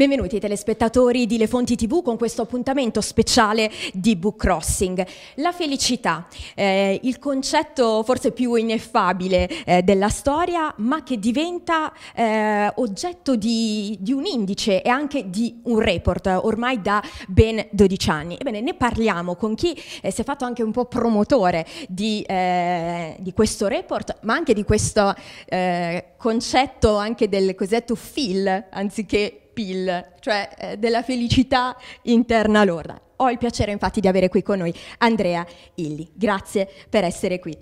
Benvenuti telespettatori di Le Fonti TV con questo appuntamento speciale di Book Crossing. La felicità, eh, il concetto forse più ineffabile eh, della storia, ma che diventa eh, oggetto di, di, un indice e anche di un report ormai da ben 12 anni. Ebbene, ne parliamo con chi eh, si è fatto anche un po' promotore di, eh, di questo report, ma anche di questo eh, concetto anche del cosiddetto feel, anziché PIL, cioè eh, della felicità interna lorda. Ho il piacere infatti di avere qui con noi Andrea Illi. Grazie per essere qui.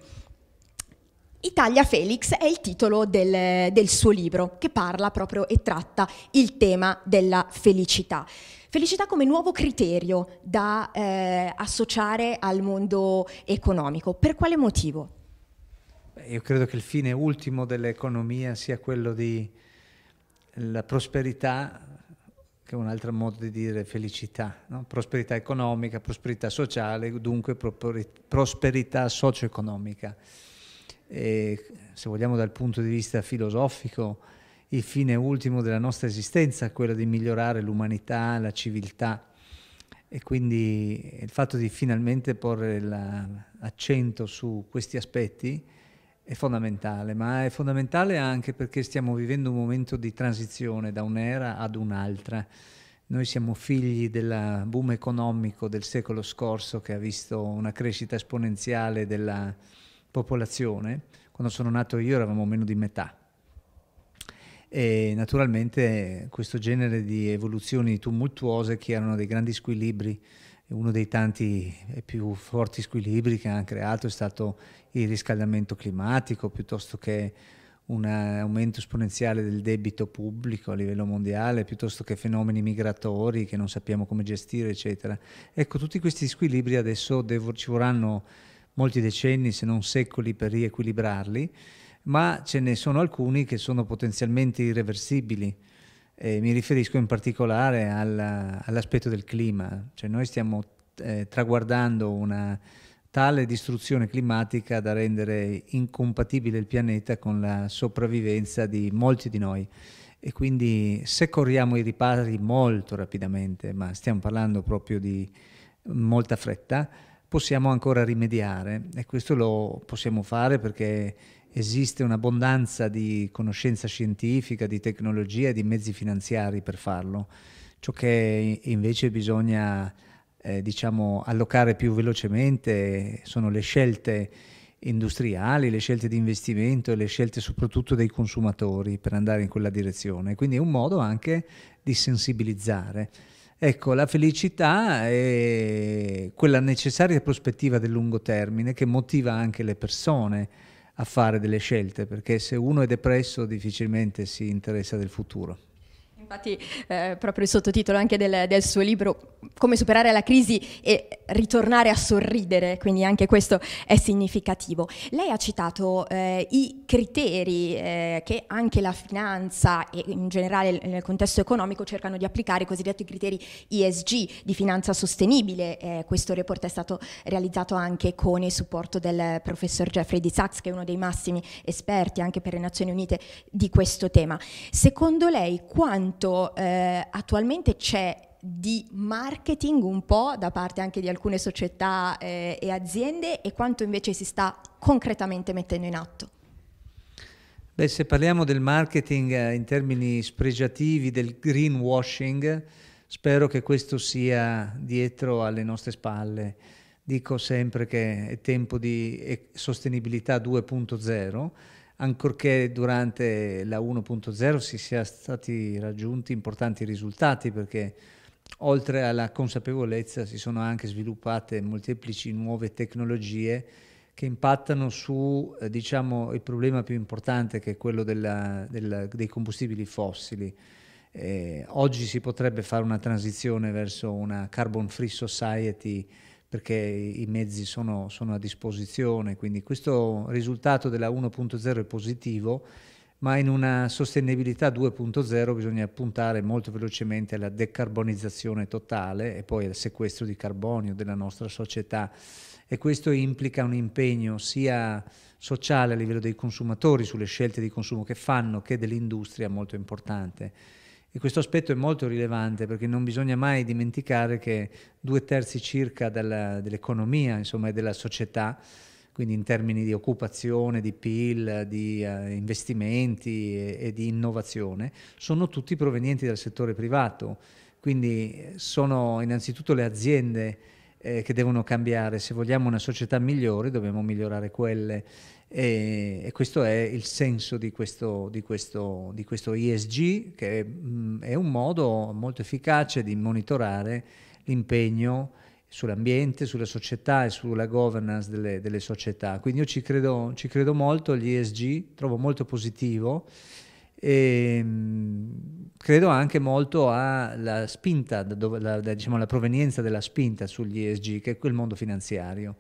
Italia Felix è il titolo del, del, suo libro che parla proprio e tratta il tema della felicità. Felicità come nuovo criterio da eh, associare al mondo economico. Per quale motivo? Beh, io credo che il fine ultimo dell'economia sia quello di la prosperità, che è un altro modo di dire felicità, no? prosperità economica, prosperità sociale, dunque prosperità socio-economica. E, se vogliamo dal punto di vista filosofico, il fine ultimo della nostra esistenza è quello di migliorare l'umanità, la civiltà e quindi il fatto di finalmente porre l'accento su questi aspetti è fondamentale, ma è fondamentale anche perché stiamo vivendo un momento di transizione da un'era ad un'altra. Noi siamo figli del boom economico del secolo scorso che ha visto una crescita esponenziale della popolazione. Quando sono nato io eravamo meno di metà. E naturalmente questo genere di evoluzioni tumultuose che erano dei grandi squilibri uno dei tanti e più forti squilibri che hanno creato è stato il riscaldamento climatico piuttosto che un aumento esponenziale del debito pubblico a livello mondiale, piuttosto che fenomeni migratori che non sappiamo come gestire, eccetera. Ecco, tutti questi squilibri adesso devo, ci vorranno molti decenni, se non secoli, per riequilibrarli, ma ce ne sono alcuni che sono potenzialmente irreversibili. Eh, mi riferisco in particolare alla, all'aspetto del clima, cioè noi stiamo eh, traguardando una tale distruzione climatica da rendere incompatibile il pianeta con la sopravvivenza di molti di noi e quindi se corriamo i ripari molto rapidamente, ma stiamo parlando proprio di molta fretta, possiamo ancora rimediare e questo lo possiamo fare perché esiste un'abbondanza di conoscenza scientifica, di tecnologia e di mezzi finanziari per farlo. Ciò che invece bisogna eh, diciamo, allocare più velocemente sono le scelte industriali, le scelte di investimento e le scelte soprattutto dei consumatori per andare in quella direzione. Quindi è un modo anche di sensibilizzare. Ecco, la felicità è quella necessaria prospettiva del lungo termine che motiva anche le persone a fare delle scelte, perché se uno è depresso difficilmente si interessa del futuro infatti eh, proprio il sottotitolo anche del, del, suo libro, Come superare la crisi e ritornare a sorridere, quindi anche questo è significativo. Lei ha citato eh, i criteri eh, che anche la finanza e in generale nel contesto economico cercano di applicare, i cosiddetti criteri ESG di finanza sostenibile. questo report è stato realizzato anche con il supporto del professor Jeffrey Di Sachs, che è uno dei massimi esperti anche per le Nazioni Unite di questo tema. Secondo lei quanto quanto eh, attualmente c'è di marketing un po' da parte anche di alcune società eh, e aziende e quanto invece si sta concretamente mettendo in atto? Beh, se parliamo del marketing eh, in termini spregiativi, del greenwashing, spero che questo sia dietro alle nostre spalle. Dico sempre che è tempo di eh, sostenibilità 2.0 ancorché durante la 1.0 si siano stati raggiunti importanti risultati perché oltre alla consapevolezza si sono anche sviluppate molteplici nuove tecnologie che impattano su eh, diciamo, il problema più importante che è quello della, della, dei combustibili fossili. Eh, oggi si potrebbe fare una transizione verso una carbon free society perché i mezzi sono, sono a disposizione, quindi questo risultato della 1.0 è positivo, ma in una sostenibilità 2.0 bisogna puntare molto velocemente alla decarbonizzazione totale e poi al sequestro di carbonio della nostra società e questo implica un impegno sia sociale a livello dei consumatori sulle scelte di consumo che fanno che dell'industria molto importante. E questo aspetto è molto rilevante perché non bisogna mai dimenticare che due terzi circa dell'economia insomma, e della società, quindi in termini di occupazione, di PIL, di uh, investimenti e, e di innovazione, sono tutti provenienti dal settore privato. Quindi eh, sono innanzitutto le aziende eh, che devono cambiare. Se vogliamo una società migliore dobbiamo migliorare quelle e, e questo è il senso di questo, di questo, di questo ESG che mh, mm, è un modo molto efficace di monitorare l'impegno sull'ambiente, sulla società e sulla governance delle, delle società. Quindi io ci credo, ci credo molto, gli ESG, trovo molto positivo. E, ehm, credo anche molto alla spinta, la, diciamo, alla provenienza della spinta sugli ESG, che è quel mondo finanziario.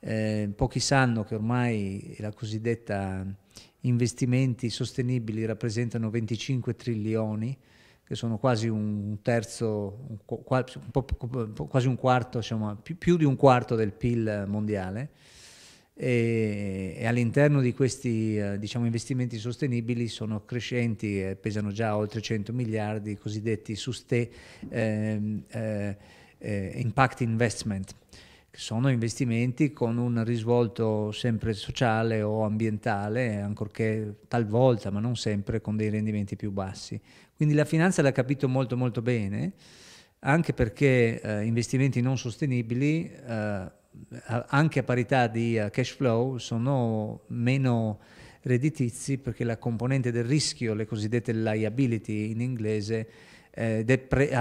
Eh, pochi sanno che ormai la cosiddetta investimenti sostenibili rappresentano 25 trilioni, che sono quasi un terzo, un, quasi un quarto, diciamo, più, più di un quarto del PIL mondiale e, e all'interno di questi eh, diciamo, investimenti sostenibili sono crescenti, pesano già oltre 100 miliardi, i cosiddetti SUSTE ehm, eh, eh, Impact Investment sono investimenti con un risvolto sempre sociale o ambientale, ancorché talvolta, ma non sempre, con dei rendimenti più bassi. Quindi la finanza l'ha capito molto molto bene, anche perché eh, investimenti non sostenibili eh, anche a parità di eh, cash flow sono meno redditizi perché la componente del rischio, le cosiddette liability in inglese, eh,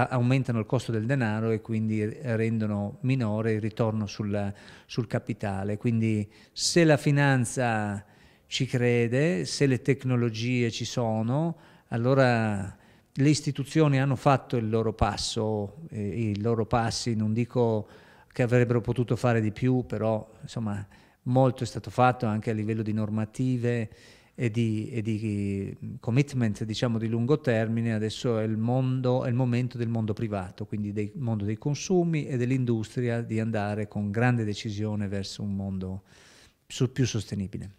aumentano il costo del denaro e quindi rendono minore il ritorno sul, sul capitale. Quindi se la finanza ci crede, se le tecnologie ci sono, allora le istituzioni hanno fatto il loro passo, eh, i loro passi, non dico che avrebbero potuto fare di più, però insomma molto è stato fatto anche a livello di normative e di, e di commitment diciamo di lungo termine, adesso è il, mondo, è il momento del mondo privato, quindi del mondo dei consumi e dell'industria di andare con grande decisione verso un mondo più sostenibile.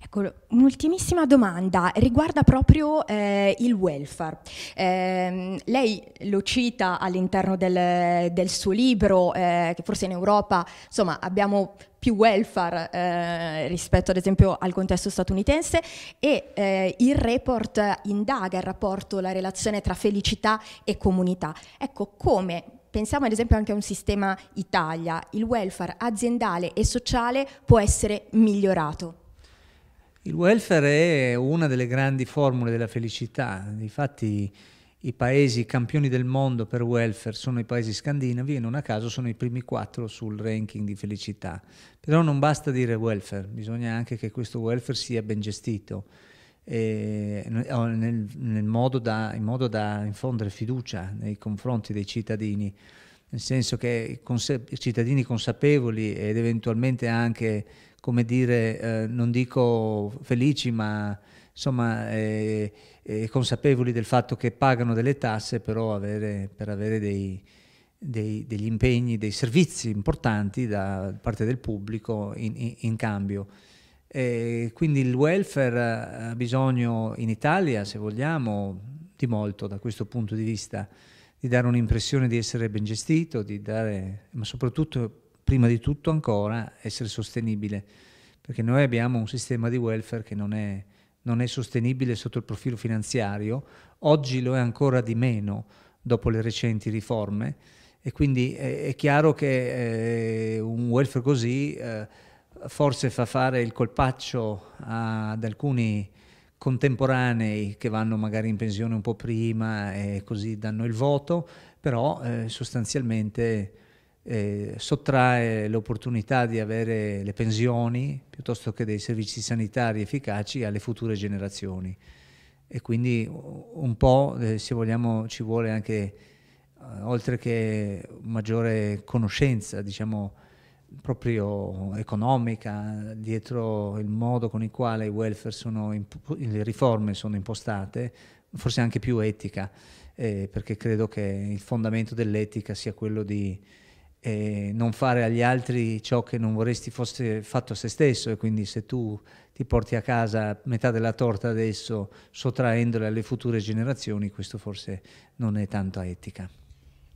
Ecco, un'ultimissima domanda riguarda proprio eh, il welfare. Eh, lei lo cita all'interno del, del suo libro, eh, che forse in Europa insomma, abbiamo più welfare eh, rispetto ad esempio al contesto statunitense e eh, il report indaga il rapporto, la relazione tra felicità e comunità. Ecco come pensiamo ad esempio anche a un sistema Italia, il welfare aziendale e sociale può essere migliorato. Il welfare è una delle grandi formule della felicità, infatti i paesi campioni del mondo per welfare sono i paesi scandinavi e non a caso sono i primi quattro sul ranking di felicità. Però non basta dire welfare, bisogna anche che questo welfare sia ben gestito, eh, nel, nel modo da, in modo da infondere fiducia nei confronti dei cittadini, nel senso che i, consa- i cittadini consapevoli ed eventualmente anche come dire, eh, non dico felici, ma insomma eh, eh, consapevoli del fatto che pagano delle tasse, però avere, per avere dei, dei, degli impegni, dei servizi importanti da parte del pubblico in, in, in cambio. E quindi il welfare ha bisogno in Italia, se vogliamo, di molto da questo punto di vista, di dare un'impressione di essere ben gestito, dare, ma soprattutto prima di tutto ancora essere sostenibile, perché noi abbiamo un sistema di welfare che non è, non è sostenibile sotto il profilo finanziario, oggi lo è ancora di meno dopo le recenti riforme e quindi è, è chiaro che eh, un welfare così eh, forse fa fare il colpaccio ad alcuni contemporanei che vanno magari in pensione un po' prima e così danno il voto, però eh, sostanzialmente eh, sottrae l'opportunità di avere le pensioni piuttosto che dei servizi sanitari efficaci alle future generazioni. E quindi un po', eh, se vogliamo, ci vuole anche, eh, oltre che maggiore conoscenza, diciamo, proprio economica, dietro il modo con il quale i welfare sono le riforme sono impostate, forse anche più etica, eh, perché credo che il fondamento dell'etica sia quello di e non fare agli altri ciò che non vorresti fosse fatto a se stesso e quindi se tu ti porti a casa metà della torta adesso sottraendola alle future generazioni, questo forse non è tanto etica.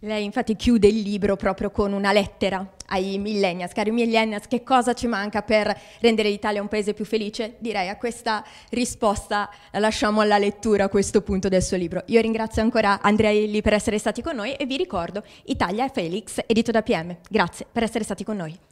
Lei infatti chiude il libro proprio con una lettera ai millennials. Cari millennials, che cosa ci manca per rendere l'Italia un paese più felice? Direi a questa risposta la lasciamo alla lettura a questo punto del suo libro. Io ringrazio ancora Andrea Illi per essere stati con noi e vi ricordo Italia è Felix, edito da PM. Grazie per essere stati con noi.